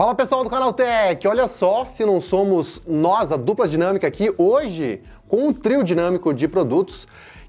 Fala pessoal do canal Tech, olha só se não somos nós a dupla dinâmica aqui hoje com um trio dinâmico de produtos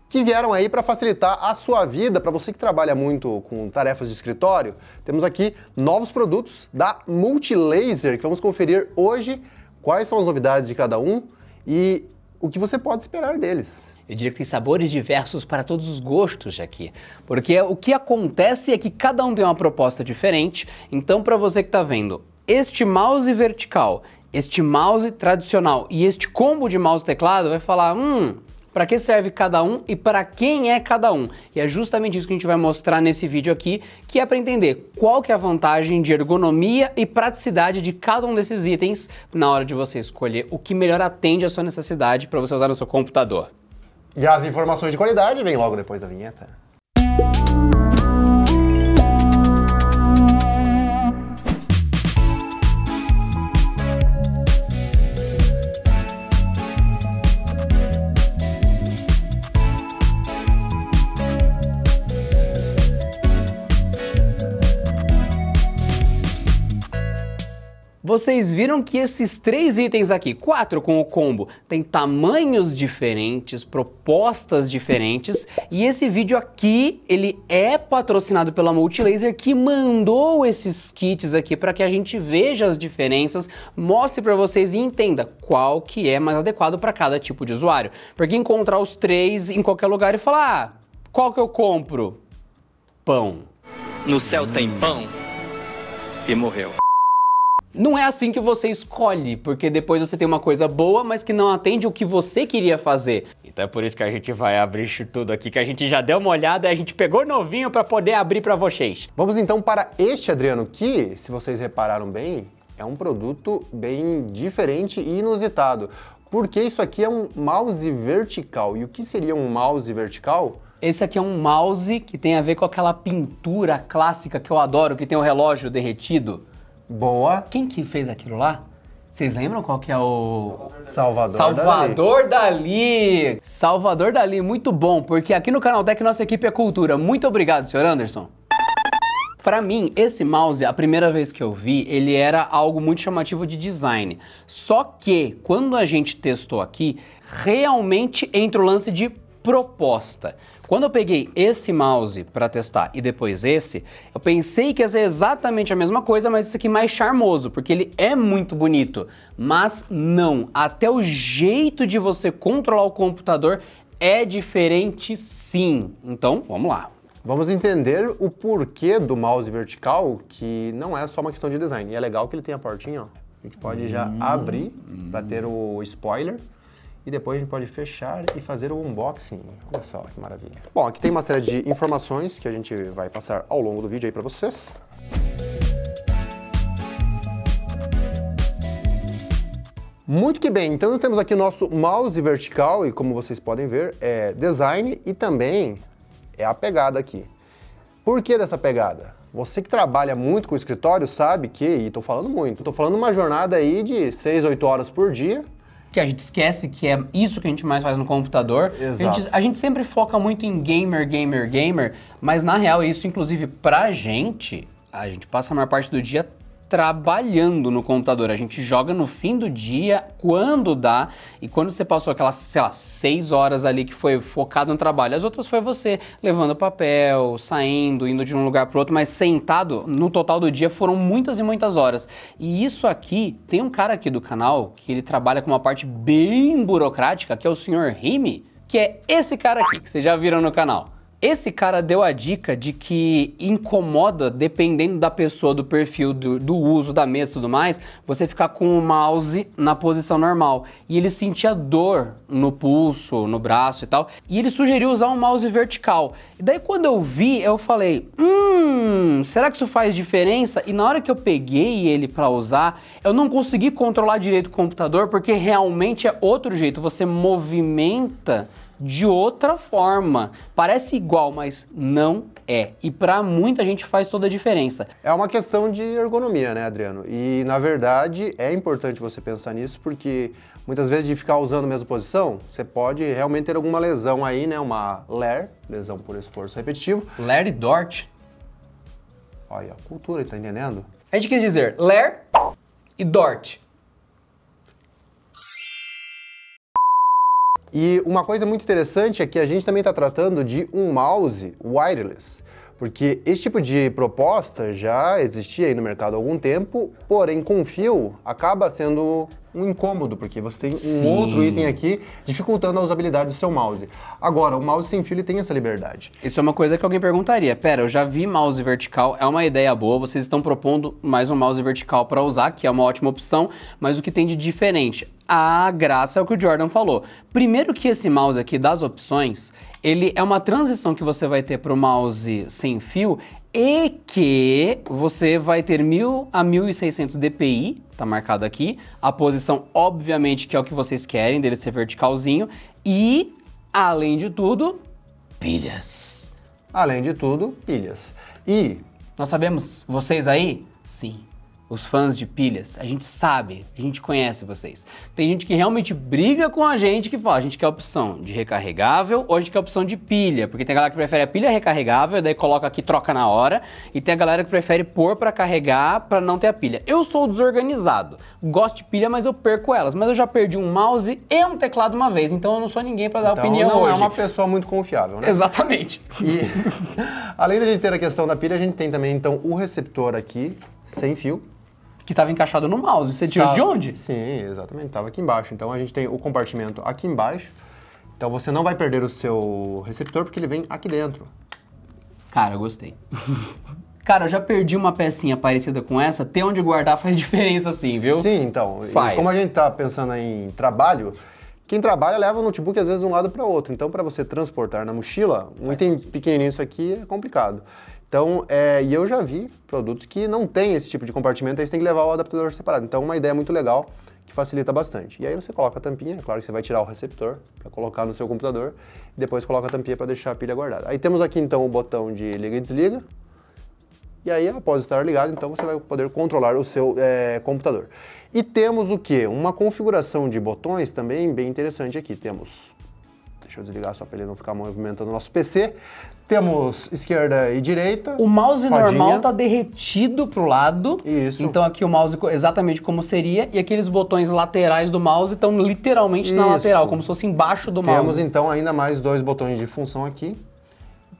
que vieram aí para facilitar a sua vida, para você que trabalha muito com tarefas de escritório. Temos aqui novos produtos da Multilaser que vamos conferir hoje quais são as novidades de cada um e o que você pode esperar deles. Eu diria que tem sabores diversos para todos os gostos aqui, porque o que acontece é que cada um tem uma proposta diferente. Então, para você que está vendo este mouse vertical, este mouse tradicional e este combo de mouse e teclado vai falar, hum, para que serve cada um e para quem é cada um. E é justamente isso que a gente vai mostrar nesse vídeo aqui, que é para entender qual que é a vantagem de ergonomia e praticidade de cada um desses itens na hora de você escolher o que melhor atende à sua necessidade para você usar no seu computador. E as informações de qualidade vêm logo depois da vinheta. Vocês viram que esses três itens aqui, quatro com o combo, tem tamanhos diferentes, propostas diferentes, e esse vídeo aqui, ele é patrocinado pela Multilaser que mandou esses kits aqui para que a gente veja as diferenças, mostre para vocês e entenda qual que é mais adequado para cada tipo de usuário. Porque encontrar os três em qualquer lugar e falar, ah, qual que eu compro? Pão. No céu tem pão e morreu. Não é assim que você escolhe, porque depois você tem uma coisa boa, mas que não atende o que você queria fazer. Então é por isso que a gente vai abrir isso tudo aqui, que a gente já deu uma olhada e a gente pegou novinho para poder abrir para vocês. Vamos então para este, Adriano, que, se vocês repararam bem, é um produto bem diferente e inusitado. Porque isso aqui é um mouse vertical. E o que seria um mouse vertical? Esse aqui é um mouse que tem a ver com aquela pintura clássica que eu adoro, que tem o relógio derretido. Boa. Quem que fez aquilo lá? Vocês lembram qual que é o. Salvador, Salvador Dali. Dali. Salvador Dali, muito bom, porque aqui no Canal Tech nossa equipe é cultura. Muito obrigado, senhor Anderson. Para mim, esse mouse, a primeira vez que eu vi, ele era algo muito chamativo de design. Só que, quando a gente testou aqui, realmente entra o lance de proposta. Quando eu peguei esse mouse para testar e depois esse, eu pensei que ia ser exatamente a mesma coisa, mas esse aqui é mais charmoso, porque ele é muito bonito. Mas não, até o jeito de você controlar o computador é diferente sim. Então, vamos lá. Vamos entender o porquê do mouse vertical, que não é só uma questão de design. E é legal que ele tem a portinha, ó. A gente pode já hum, abrir hum. para ter o spoiler e depois a gente pode fechar e fazer o unboxing. Olha só que maravilha. Bom, aqui tem uma série de informações que a gente vai passar ao longo do vídeo aí para vocês. Muito que bem, então temos aqui o nosso mouse vertical e como vocês podem ver é design e também é a pegada aqui. Por que dessa pegada? Você que trabalha muito com o escritório sabe que, e estou falando muito, estou falando uma jornada aí de 6, 8 horas por dia, que a gente esquece que é isso que a gente mais faz no computador. Exato. A gente, a gente sempre foca muito em gamer, gamer, gamer, mas na real isso, inclusive pra gente, a gente passa a maior parte do dia trabalhando no computador. A gente joga no fim do dia, quando dá, e quando você passou aquelas, sei lá, seis horas ali que foi focado no trabalho. As outras foi você levando papel, saindo, indo de um lugar para outro, mas sentado no total do dia foram muitas e muitas horas. E isso aqui, tem um cara aqui do canal que ele trabalha com uma parte bem burocrática, que é o senhor Rimi, que é esse cara aqui que vocês já viram no canal. Esse cara deu a dica de que incomoda, dependendo da pessoa, do perfil, do, do uso da mesa e tudo mais, você ficar com o mouse na posição normal. E ele sentia dor no pulso, no braço e tal. E ele sugeriu usar um mouse vertical. E daí quando eu vi, eu falei, hum, será que isso faz diferença? E na hora que eu peguei ele para usar, eu não consegui controlar direito o computador, porque realmente é outro jeito. Você movimenta de outra forma. Parece igual, mas não é. E para muita gente faz toda a diferença. É uma questão de ergonomia, né, Adriano? E na verdade é importante você pensar nisso porque muitas vezes de ficar usando a mesma posição, você pode realmente ter alguma lesão aí, né? Uma LER, lesão por esforço repetitivo. LER e DORT. Olha, a cultura, tá entendendo? A gente quis dizer LER e DORT. E uma coisa muito interessante é que a gente também está tratando de um mouse wireless, porque esse tipo de proposta já existia aí no mercado há algum tempo, porém com fio acaba sendo um incômodo, porque você tem um outro item aqui dificultando a usabilidade do seu mouse. Agora, o mouse sem fio ele tem essa liberdade. Isso é uma coisa que alguém perguntaria. Pera, eu já vi mouse vertical, é uma ideia boa, vocês estão propondo mais um mouse vertical para usar, que é uma ótima opção, mas o que tem de diferente? A graça é o que o Jordan falou. Primeiro que esse mouse aqui das opções, ele é uma transição que você vai ter para o mouse sem fio, e que você vai ter 1.000 a 1.600 dpi, tá marcado aqui, a posição obviamente que é o que vocês querem, dele ser verticalzinho, e além de tudo, pilhas. Além de tudo, pilhas. E... Nós sabemos, vocês aí? Sim, os fãs de pilhas, a gente sabe, a gente conhece vocês. Tem gente que realmente briga com a gente que fala, a gente quer a opção de recarregável ou a gente quer a opção de pilha, porque tem a galera que prefere a pilha recarregável, daí coloca aqui, troca na hora, e tem a galera que prefere pôr para carregar para não ter a pilha. Eu sou desorganizado, gosto de pilha, mas eu perco elas, mas eu já perdi um mouse e um teclado uma vez, então eu não sou ninguém para dar então, opinião não é hoje. é uma pessoa muito confiável, né? Exatamente. E além da gente ter a questão da pilha, a gente tem também então o receptor aqui sem fio que estava encaixado no mouse. Você tirou de onde? Sim, exatamente. Estava aqui embaixo. Então a gente tem o compartimento aqui embaixo. Então você não vai perder o seu receptor porque ele vem aqui dentro. Cara, eu gostei. Cara, eu já perdi uma pecinha parecida com essa. Ter onde guardar faz diferença, assim, viu? Sim, então. Faz. como a gente está pensando em trabalho, quem trabalha leva o notebook às vezes de um lado para outro. Então, para você transportar na mochila, um item pequenininho isso aqui é complicado. Então, é, e eu já vi produtos que não tem esse tipo de compartimento, aí você tem que levar o adaptador separado. Então, uma ideia muito legal que facilita bastante. E aí você coloca a tampinha, é claro que você vai tirar o receptor para colocar no seu computador, e depois coloca a tampinha para deixar a pilha guardada. Aí temos aqui então o botão de liga e desliga, e aí após estar ligado, então você vai poder controlar o seu é, computador. E temos o que? Uma configuração de botões também bem interessante aqui. Temos Deixa eu desligar só para ele não ficar movimentando o nosso PC. Temos esquerda e direita. O mouse rodinha. normal tá derretido pro lado. Isso. Então aqui o mouse exatamente como seria. E aqueles botões laterais do mouse estão literalmente Isso. na lateral, como se fosse embaixo do Temos, mouse. Temos então ainda mais dois botões de função aqui.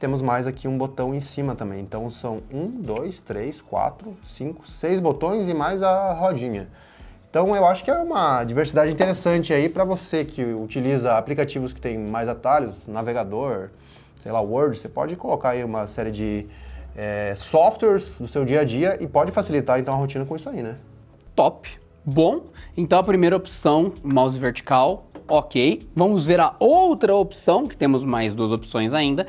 Temos mais aqui um botão em cima também. Então são um, dois, três, quatro, cinco, seis botões e mais a rodinha. Então eu acho que é uma diversidade interessante aí para você que utiliza aplicativos que tem mais atalhos, navegador, sei lá, Word, você pode colocar aí uma série de é, softwares do seu dia a dia e pode facilitar então a rotina com isso aí, né? Top, bom. Então a primeira opção, mouse vertical, ok. Vamos ver a outra opção, que temos mais duas opções ainda.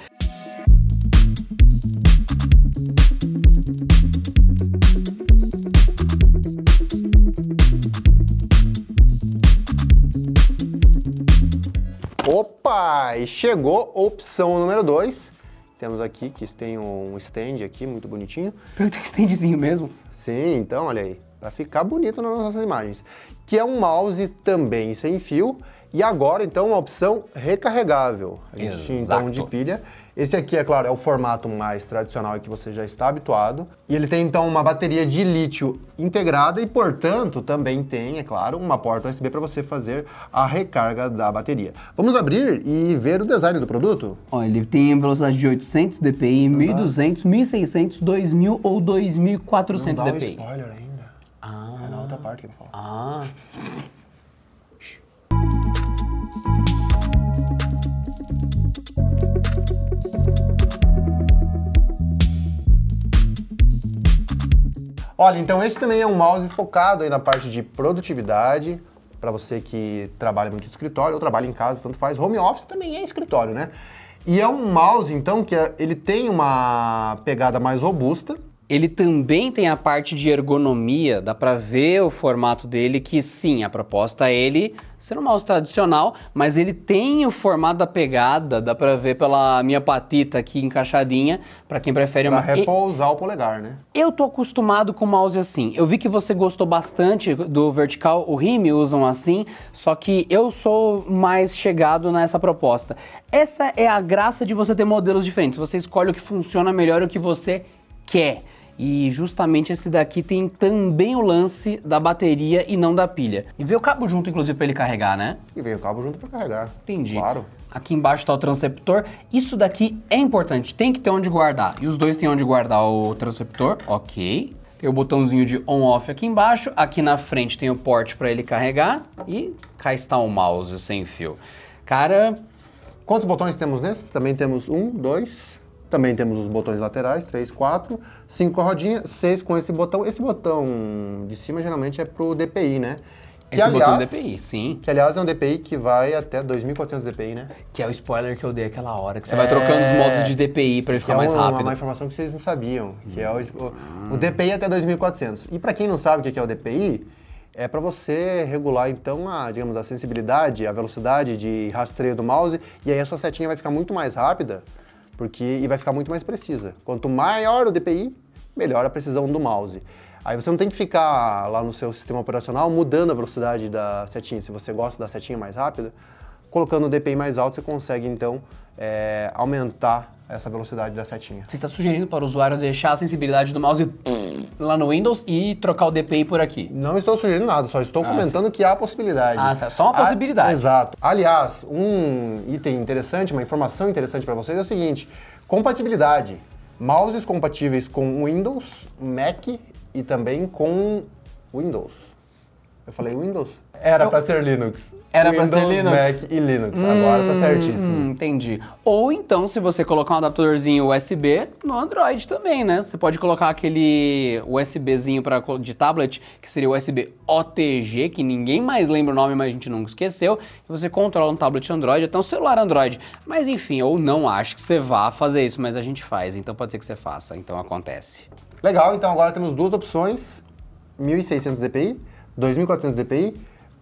Rapaz, chegou opção número 2. Temos aqui que tem um stand aqui, muito bonitinho. Tem um standzinho mesmo? Sim, então olha aí, para ficar bonito nas nossas imagens. Que é um mouse também sem fio e agora então uma opção recarregável. A gente Exato. então de pilha esse aqui, é claro, é o formato mais tradicional e que você já está habituado. E ele tem então uma bateria de lítio integrada e, portanto, também tem, é claro, uma porta USB para você fazer a recarga da bateria. Vamos abrir e ver o design do produto? Olha, ele tem velocidade de 800 dpi, Não 1200, dá. 1600, 2000 ou 2400 Não dá dpi. Um spoiler ainda. Ah. É na outra parte que eu Ah. Olha, então esse também é um mouse focado aí na parte de produtividade, para você que trabalha muito no escritório ou trabalha em casa, tanto faz. Home office também é escritório, né? E é um mouse, então, que é, ele tem uma pegada mais robusta, ele também tem a parte de ergonomia, dá para ver o formato dele que sim, a proposta é ele ser um mouse tradicional, mas ele tem o formato da pegada, dá para ver pela minha patita aqui encaixadinha, para quem prefere pra uma repousar e... o polegar, né? Eu tô acostumado com mouse assim. Eu vi que você gostou bastante do vertical, o Rime usam assim, só que eu sou mais chegado nessa proposta. Essa é a graça de você ter modelos diferentes. Você escolhe o que funciona melhor e o que você quer. E justamente esse daqui tem também o lance da bateria e não da pilha. E veio o cabo junto, inclusive, para ele carregar, né? E veio o cabo junto para carregar. Entendi. Claro. Aqui embaixo está o transceptor. Isso daqui é importante, tem que ter onde guardar. E os dois têm onde guardar o transceptor, ok. Tem o botãozinho de on-off aqui embaixo. Aqui na frente tem o port para ele carregar. E cá está o mouse sem fio. Cara... Quantos botões temos nesse? Também temos um, dois... Também temos os botões laterais, três, quatro... 5 com a rodinha, 6 com esse botão. Esse botão de cima geralmente é pro DPI, né? Que, Esse aliás, botão DPI, sim. Que, aliás, é um DPI que vai até 2.400 DPI, né? Que é o spoiler que eu dei aquela hora, que você é... vai trocando os modos de DPI para ele ficar é mais rápido. É uma informação que vocês não sabiam, que hum. é o, o, hum. o, DPI até 2.400. E para quem não sabe o que é o DPI, é para você regular, então, a, digamos, a sensibilidade, a velocidade de rastreio do mouse, e aí a sua setinha vai ficar muito mais rápida, porque e vai ficar muito mais precisa. Quanto maior o DPI, melhora a precisão do mouse. Aí você não tem que ficar lá no seu sistema operacional mudando a velocidade da setinha. Se você gosta da setinha mais rápida, colocando o DPI mais alto, você consegue então é, aumentar essa velocidade da setinha. Você está sugerindo para o usuário deixar a sensibilidade do mouse lá no Windows e trocar o DPI por aqui? Não estou sugerindo nada, só estou ah, comentando sim. que há a possibilidade. Ah, é só uma ah, possibilidade. A... Exato. Aliás, um item interessante, uma informação interessante para vocês é o seguinte: compatibilidade. Mouses compatíveis com Windows, Mac e também com Windows. Eu falei Windows? Era para ser Linux. Era para ser Linux. Mac e Linux. Hum, Agora tá hum, certíssimo. Entendi. Ou então, se você colocar um adaptadorzinho USB no Android também, né? Você pode colocar aquele USBzinho para de tablet, que seria USB OTG, que ninguém mais lembra o nome, mas a gente nunca esqueceu. E você controla um tablet Android, até um celular Android. Mas enfim, eu não acho que você vá fazer isso, mas a gente faz. Então pode ser que você faça. Então acontece. Legal, então agora temos duas opções, 1600 dpi 2.400 dpi,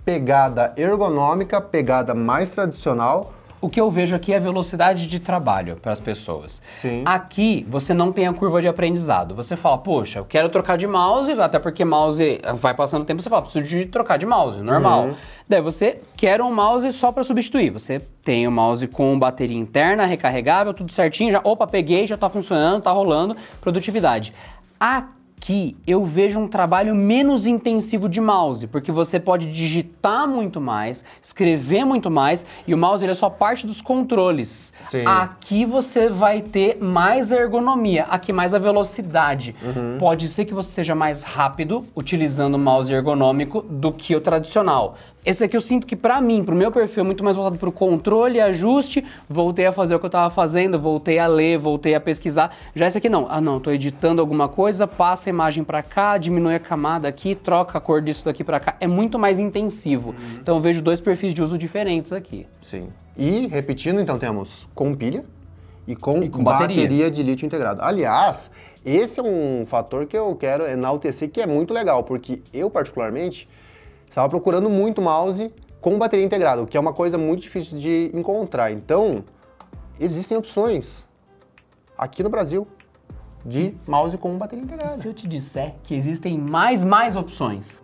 pegada ergonômica, pegada mais tradicional. O que eu vejo aqui é a velocidade de trabalho para as pessoas. Sim. Aqui você não tem a curva de aprendizado. Você fala, poxa, eu quero trocar de mouse, até porque mouse vai passando o tempo, você fala, preciso de trocar de mouse, normal. Uhum. Daí você quer um mouse só para substituir. Você tem o um mouse com bateria interna, recarregável, tudo certinho, já, opa, peguei, já está funcionando, está rolando, produtividade. Aqui que eu vejo um trabalho menos intensivo de mouse, porque você pode digitar muito mais, escrever muito mais, e o mouse ele é só parte dos controles. Sim. Aqui você vai ter mais ergonomia, aqui mais a velocidade. Uhum. Pode ser que você seja mais rápido utilizando o mouse ergonômico do que o tradicional. Esse aqui eu sinto que para mim, pro meu perfil, é muito mais voltado pro controle e ajuste. Voltei a fazer o que eu tava fazendo, voltei a ler, voltei a pesquisar. Já esse aqui não. Ah, não, tô editando alguma coisa, passa a imagem para cá, diminui a camada aqui, troca a cor disso daqui para cá. É muito mais intensivo. Uhum. Então eu vejo dois perfis de uso diferentes aqui. Sim. E repetindo, então temos com pilha e com, e com bateria. bateria de lítio integrado. Aliás, esse é um fator que eu quero enaltecer que é muito legal, porque eu particularmente estava procurando muito mouse com bateria integrada, o que é uma coisa muito difícil de encontrar. Então, existem opções aqui no Brasil de mouse com bateria integrada. E se eu te disser que existem mais mais opções?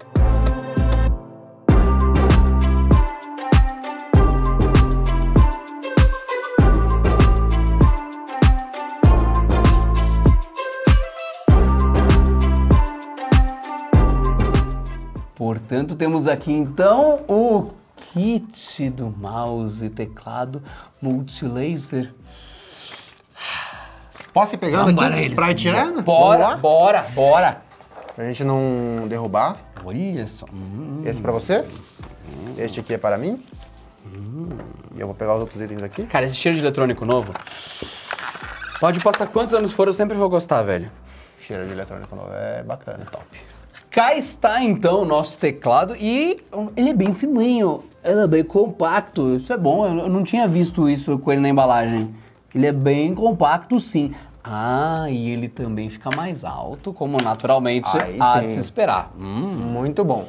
Portanto, temos aqui então o kit do mouse, e teclado multilaser. Posso ir pegando Vamos aqui para ir Bora, bora, bora. Pra gente não derrubar. Olha só. Hum. Esse pra você. Hum. Este aqui é para mim. Hum. E eu vou pegar os outros itens aqui. Cara, esse cheiro de eletrônico novo. Pode passar quantos anos for, eu sempre vou gostar, velho. Cheiro de eletrônico novo é bacana. É top. Cá está então o nosso teclado e ele é bem fininho, ele é bem compacto, isso é bom, eu não tinha visto isso com ele na embalagem. Ele é bem compacto sim. Ah, e ele também fica mais alto, como naturalmente Aí, há sim. de se esperar. Hum. Muito bom.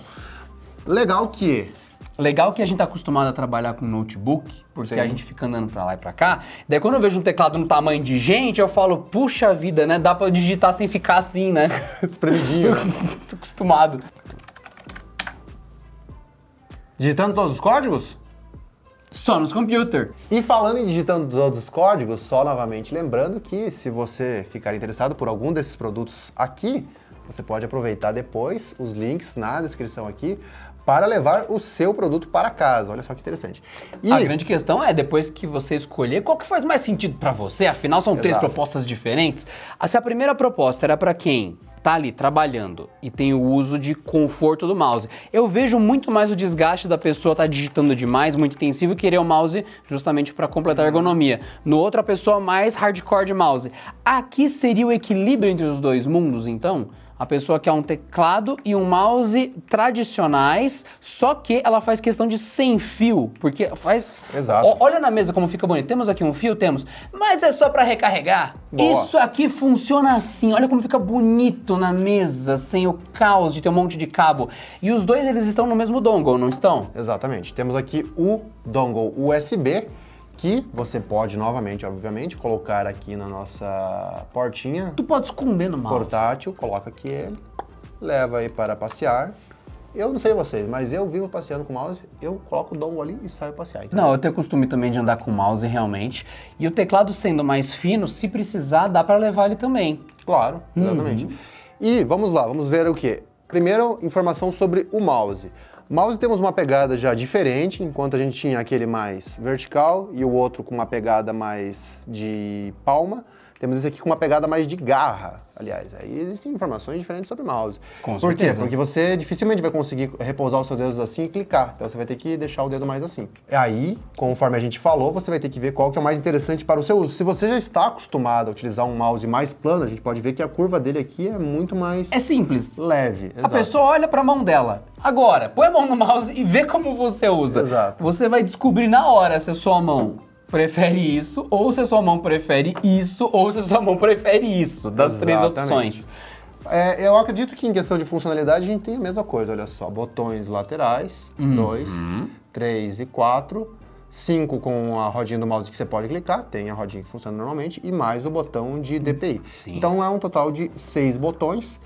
Legal que Legal que a gente está acostumado a trabalhar com notebook, porque Sim. a gente fica andando para lá e para cá. Daí quando eu vejo um teclado no tamanho de gente, eu falo, puxa vida, né? Dá para digitar sem ficar assim, né? Espremidinho. Né? Tô acostumado. Digitando todos os códigos? Só nos computers. E falando em digitando todos os códigos, só novamente lembrando que se você ficar interessado por algum desses produtos aqui, você pode aproveitar depois os links na descrição aqui para levar o seu produto para casa. Olha só que interessante. E... A grande questão é, depois que você escolher, qual que faz mais sentido para você? Afinal, são Exato. três propostas diferentes. Se a primeira proposta era para quem tá ali trabalhando e tem o uso de conforto do mouse. Eu vejo muito mais o desgaste da pessoa estar tá digitando demais, muito intensivo, e querer o mouse justamente para completar a ergonomia. No outro, a pessoa mais hardcore de mouse. Aqui seria o equilíbrio entre os dois mundos, então? A pessoa quer um teclado e um mouse tradicionais, só que ela faz questão de sem fio, porque faz. Exato. O, olha na mesa como fica bonito. Temos aqui um fio, temos, mas é só para recarregar. Boa. Isso aqui funciona assim. Olha como fica bonito na mesa, sem o caos de ter um monte de cabo. E os dois eles estão no mesmo dongle, não estão? Exatamente. Temos aqui o dongle USB que você pode novamente, obviamente, colocar aqui na nossa portinha. Tu pode esconder no mouse. Portátil, coloca aqui ele, leva aí para passear. Eu não sei vocês, mas eu vivo passeando com o mouse, eu coloco o dongle ali e saio passear. Então... Não, eu tenho costume também de andar com o mouse realmente. E o teclado sendo mais fino, se precisar, dá para levar ele também. Claro, uhum. exatamente. Uhum. E vamos lá, vamos ver o que. Primeiro, informação sobre o mouse. Mouse temos uma pegada já diferente, enquanto a gente tinha aquele mais vertical e o outro com uma pegada mais de palma. Temos isso aqui com uma pegada mais de garra, aliás. Aí existem informações diferentes sobre o mouse. Com Por certeza. quê? Porque você dificilmente vai conseguir repousar os seus dedos assim e clicar. Então você vai ter que deixar o dedo mais assim. Aí, conforme a gente falou, você vai ter que ver qual que é o mais interessante para o seu uso. Se você já está acostumado a utilizar um mouse mais plano, a gente pode ver que a curva dele aqui é muito mais... É simples. Leve. Exato. A pessoa olha para a mão dela. Agora, põe a mão no mouse e vê como você usa. Exato. Você vai descobrir na hora se a sua mão prefere isso, ou se a sua mão prefere isso, ou se a sua mão prefere isso, das Exatamente. três opções. É, eu acredito que em questão de funcionalidade a gente tem a mesma coisa, olha só, botões laterais, 2, uhum. 3 uhum. e 4, 5 com a rodinha do mouse que você pode clicar, tem a rodinha que funciona normalmente, e mais o botão de DPI. Sim. Então é um total de 6 botões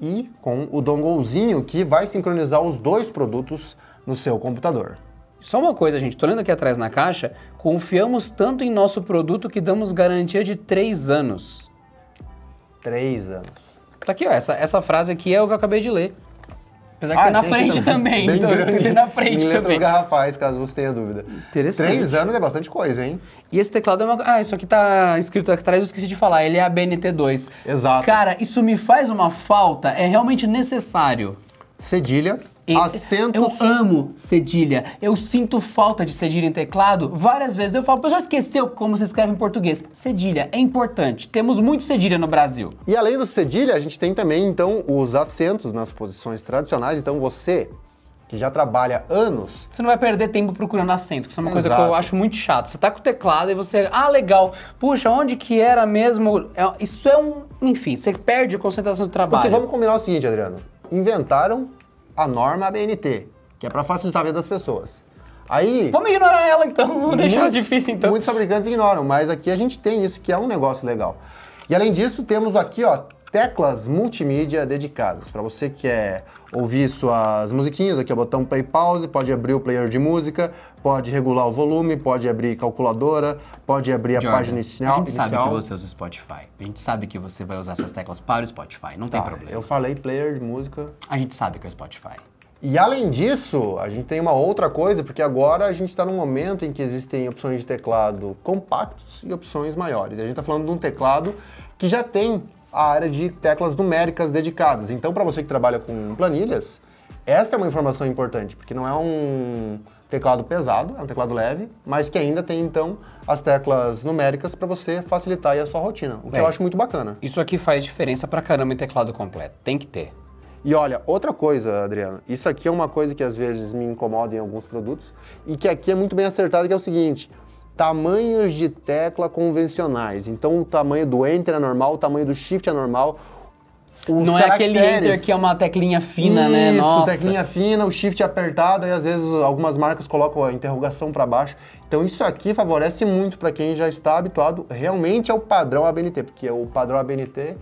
e com o donglezinho que vai sincronizar os dois produtos no seu computador. Só uma coisa, gente, tô lendo aqui atrás na caixa, confiamos tanto em nosso produto que damos garantia de três anos. Três anos. Tá aqui, ó, essa, essa frase aqui é o que eu acabei de ler. Apesar que ah, tem na frente também, também. Então, grande, na frente também. garrafais, caso você tenha dúvida. Interessante. Três anos é bastante coisa, hein? E esse teclado é uma... Ah, isso aqui tá escrito aqui atrás, eu esqueci de falar. Ele é a BNT2. Exato. Cara, isso me faz uma falta, é realmente necessário. Cedilha acento Eu amo cedilha. Eu sinto falta de cedilha em teclado. Várias vezes eu falo, pessoal esqueceu como se escreve em português. Cedilha é importante. Temos muito cedilha no Brasil. E além do cedilha, a gente tem também então os acentos nas posições tradicionais. Então você que já trabalha anos. Você não vai perder tempo procurando acento, que isso é uma Exato. coisa que eu acho muito chato. Você tá com o teclado e você, ah, legal, puxa, onde que era mesmo? É, isso é um. Enfim, você perde a concentração do trabalho. Porque vamos combinar o seguinte, Adriano. Inventaram a norma ABNT, que é para facilitar a vida das pessoas. Aí, Vamos ignorar ela então, vamos muito, deixar difícil então. Muitos fabricantes ignoram, mas aqui a gente tem isso que é um negócio legal. E além disso, temos aqui ó, teclas multimídia dedicadas. Para você que quer ouvir suas musiquinhas, aqui é o botão play pause, pode abrir o player de música, pode regular o volume, pode abrir calculadora, pode abrir a página inicial. A gente inicial. sabe que você usa o Spotify. A gente sabe que você vai usar essas teclas para o Spotify, não tá, tem problema. Eu falei player de música. A gente sabe que é o Spotify. E além disso, a gente tem uma outra coisa, porque agora a gente está num momento em que existem opções de teclado compactos e opções maiores. A gente está falando de um teclado que já tem a área de teclas numéricas dedicadas. Então, para você que trabalha com planilhas, esta é uma informação importante, porque não é um teclado pesado, é um teclado leve, mas que ainda tem então as teclas numéricas para você facilitar a sua rotina, o que eu é. acho muito bacana. Isso aqui faz diferença para caramba em teclado completo, tem que ter. E olha, outra coisa, Adriano, isso aqui é uma coisa que às vezes me incomoda em alguns produtos e que aqui é muito bem acertado, que é o seguinte, tamanhos de tecla convencionais. Então o tamanho do Enter é normal, o tamanho do Shift é normal. não é aquele Enter que é uma teclinha fina, né? Isso, né? Nossa. teclinha fina, o Shift apertado, e às vezes algumas marcas colocam a interrogação para baixo. Então isso aqui favorece muito para quem já está habituado realmente ao padrão ABNT, porque o padrão ABNT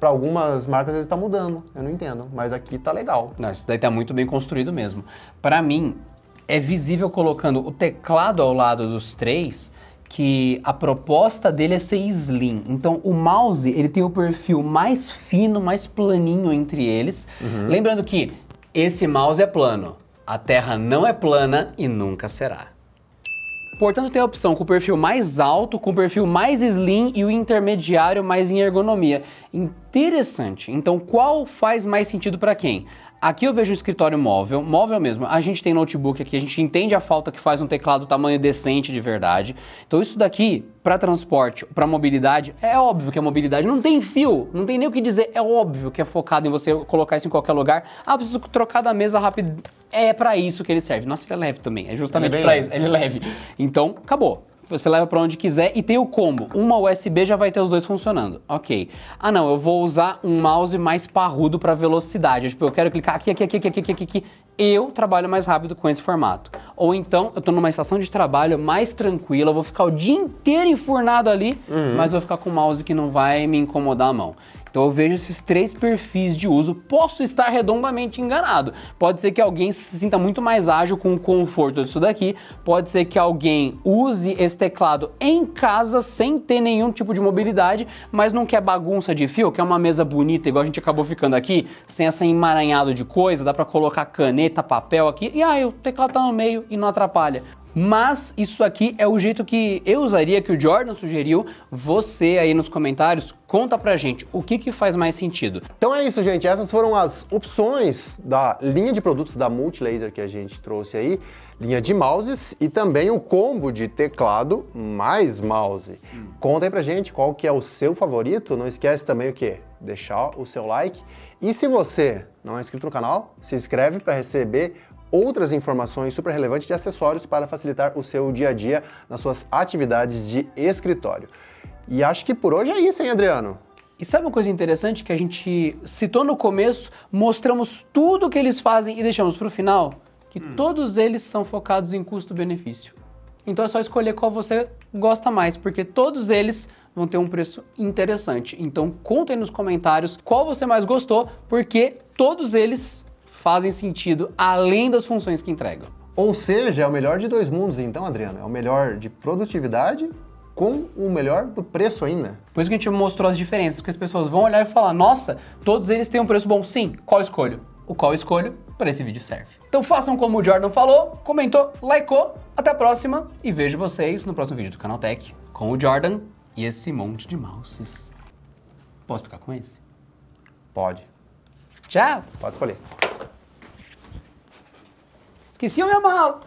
para algumas marcas ele está mudando, eu não entendo, mas aqui tá legal. Não, isso daí está muito bem construído mesmo. Para mim, é visível colocando o teclado ao lado dos três, que a proposta dele é ser slim. Então o mouse ele tem o perfil mais fino, mais planinho entre eles. Uhum. Lembrando que esse mouse é plano. A Terra não é plana e nunca será. Portanto, tem a opção com o perfil mais alto, com o perfil mais slim e o intermediário mais em ergonomia. Interessante. Então, qual faz mais sentido para quem? Aqui eu vejo um escritório móvel, móvel mesmo. A gente tem notebook aqui, a gente entende a falta que faz um teclado tamanho decente de verdade. Então isso daqui para transporte, para mobilidade, é óbvio que é mobilidade não tem fio, não tem nem o que dizer, é óbvio que é focado em você colocar isso em qualquer lugar. Ah, preciso trocar da mesa rápido. É para isso que ele serve. Nossa, ele é leve também, é justamente é para isso, ele é leve. Então, acabou você leva para onde quiser e tem o combo. Uma USB já vai ter os dois funcionando. Ok. Ah, não, eu vou usar um mouse mais parrudo para velocidade. É, tipo, eu quero clicar aqui, aqui, aqui, aqui, aqui, aqui, aqui. Eu trabalho mais rápido com esse formato. Ou então, eu estou numa estação de trabalho mais tranquila, eu vou ficar o dia inteiro enfurnado ali, uhum. mas vou ficar com um mouse que não vai me incomodar a mão. Então eu vejo esses três perfis de uso. Posso estar redondamente enganado. Pode ser que alguém se sinta muito mais ágil com o conforto disso daqui. Pode ser que alguém use esse teclado em casa sem ter nenhum tipo de mobilidade, mas não quer bagunça de fio, quer uma mesa bonita, igual a gente acabou ficando aqui, sem essa emaranhado de coisa. Dá para colocar caneta, papel aqui. E aí o teclado tá no meio e não atrapalha. Mas isso aqui é o jeito que eu usaria, que o Jordan sugeriu. Você aí nos comentários conta pra gente o que, que faz mais sentido. Então é isso, gente. Essas foram as opções da linha de produtos da Multilaser que a gente trouxe aí. Linha de mouses e também o combo de teclado mais mouse. Hum. Conta aí pra gente qual que é o seu favorito. Não esquece também o que? Deixar o seu like. E se você não é inscrito no canal, se inscreve para receber outras informações super relevantes de acessórios para facilitar o seu dia a dia nas suas atividades de escritório. E acho que por hoje é isso, hein, Adriano? E sabe uma coisa interessante que a gente citou no começo, mostramos tudo o que eles fazem e deixamos para o final? Que hum. todos eles são focados em custo-benefício. Então é só escolher qual você gosta mais, porque todos eles vão ter um preço interessante. Então contem nos comentários qual você mais gostou, porque todos eles fazem sentido além das funções que entregam. Ou seja, é o melhor de dois mundos, então, Adriano. É o melhor de produtividade com o melhor do preço ainda. Por isso que a gente mostrou as diferenças, porque as pessoas vão olhar e falar: nossa, todos eles têm um preço bom. Sim, qual escolho? O qual escolho para esse vídeo serve. Então façam como o Jordan falou, comentou, likeou, até a próxima e vejo vocês no próximo vídeo do Tech com o Jordan e esse monte de mouses. Posso ficar com esse? Pode. Tchau! Pode escolher. Esqueci o meu mouse.